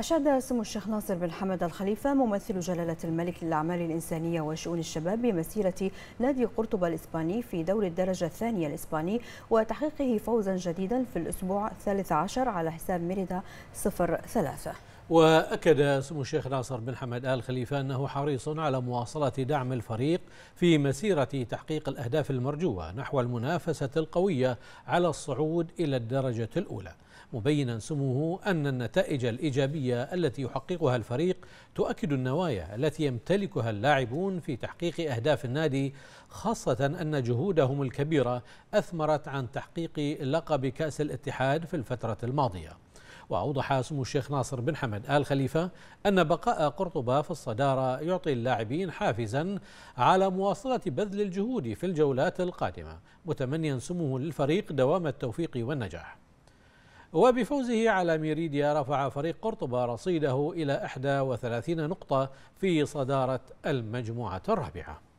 أشاد سمو الشيخ ناصر بن حمد الخليفة ممثل جلالة الملك للأعمال الإنسانية وشؤون الشباب بمسيرة نادي قرطبة الإسباني في دور الدرجة الثانية الإسباني وتحقيقه فوزا جديدا في الأسبوع الثالث عشر على حساب ميريدا 03 وأكد سمو الشيخ ناصر بن حمد آل خليفة أنه حريص على مواصلة دعم الفريق في مسيرة تحقيق الأهداف المرجوة نحو المنافسة القوية على الصعود إلى الدرجة الأولى مبينا سموه أن النتائج الإيجابية التي يحققها الفريق تؤكد النوايا التي يمتلكها اللاعبون في تحقيق أهداف النادي خاصة أن جهودهم الكبيرة أثمرت عن تحقيق لقب كأس الاتحاد في الفترة الماضية وأوضح سمو الشيخ ناصر بن حمد آل خليفة أن بقاء قرطبة في الصدارة يعطي اللاعبين حافزا على مواصلة بذل الجهود في الجولات القادمة متمنيا سموه للفريق دوام التوفيق والنجاح وبفوزه على ميريديا رفع فريق قرطبة رصيده إلى 31 نقطة في صدارة المجموعة الرابعة